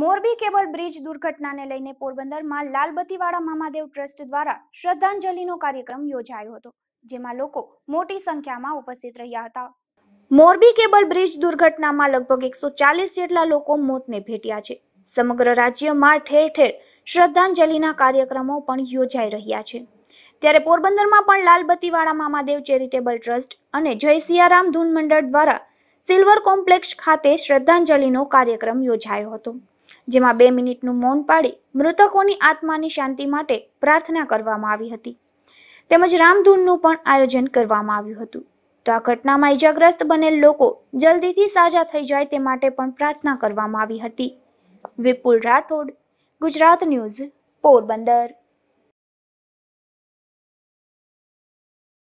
Morbi cable bridge દુર્ઘટનાને લઈને પોરબંદરમાં લાલબત્તીવાળા Mamadev trust દ્વારા શ્રદ્ધાંજલિનો કાર્યક્રમ યોજાયો હતો જેમાં લોકો મોટી સંખ્યામાં ઉપસ્થિત રહ્યા હતા મોરબી કેબલ બ્રિજ દુર્ઘટનામાં લગભગ એકસો ચાલીસ જેટલા લોકો મોતને ભેટ્યા છે સમગ્ર રાજ્યમાં ઠેર ઠેર શ્રદ્ધાંજલિના કાર્યક્રમો પણ યોજાઈ રહ્યા છે ત્યારે પોરબંદરમાં પણ લાલબત્તીવાળા મામાદેવ ચેરિટેબલ ટ્રસ્ટ અને જય સિયારામ ધૂન મંડળ દ્વારા સિલ્વર કોમ્પ્લેક્ષ ખાતે શ્રદ્ધાંજલિનો કાર્યક્રમ યોજાયો હતો જેમાં બે મિનિટનું મૌન પાળી મૃતકોની આત્માની શાંતિ માટે પ્રાર્થના કરવામાં આવી હતી તેમજ રામધૂનનું પણ આયોજન કરવામાં આવ્યું હતું તો આ ઘટનામાં ઈજાગ્રસ્ત બનેલ લોકો જલ્દીથી સાજા થઈ જાય તે માટે પણ પ્રાર્થના કરવામાં આવી હતી વિપુલ રાઠોડ ગુજરાત ન્યૂઝ પોરબંદર